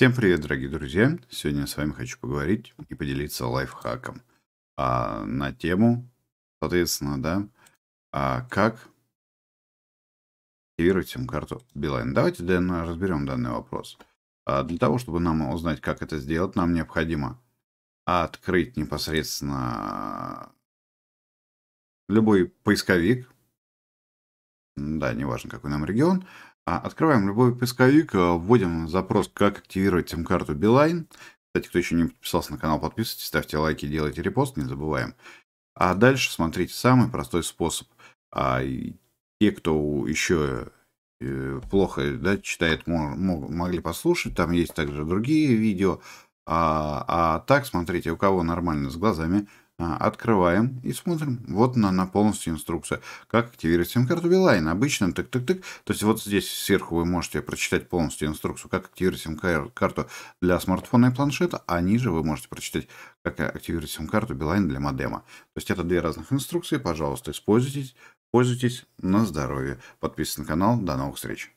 Всем привет, дорогие друзья! Сегодня я с вами хочу поговорить и поделиться лайфхаком а, на тему, соответственно, да, а, как активировать сим-карту Билайн. Давайте Дэн разберем данный вопрос. А, для того, чтобы нам узнать, как это сделать, нам необходимо открыть непосредственно любой поисковик, да, неважно какой нам регион, а, открываем любой поисковик, э, вводим запрос «Как активировать сим-карту Билайн». Кстати, кто еще не подписался на канал, подписывайтесь, ставьте лайки, делайте репост, не забываем. А дальше смотрите самый простой способ. А те, кто еще э, плохо да, читает, мог, могли послушать. Там есть также другие видео. А, а так, смотрите, у кого нормально с глазами, а, открываем и смотрим. Вот она, она полностью инструкция. Как активировать сим-карту Билайн. Обычно тык-тык-тык. То есть вот здесь сверху вы можете прочитать полностью инструкцию, как активировать сим-карту для смартфона и планшета, а ниже вы можете прочитать, как активировать сим-карту Билайн для модема. То есть это две разных инструкции. Пожалуйста, используйтесь. Пользуйтесь на здоровье. Подписывайтесь на канал. До новых встреч.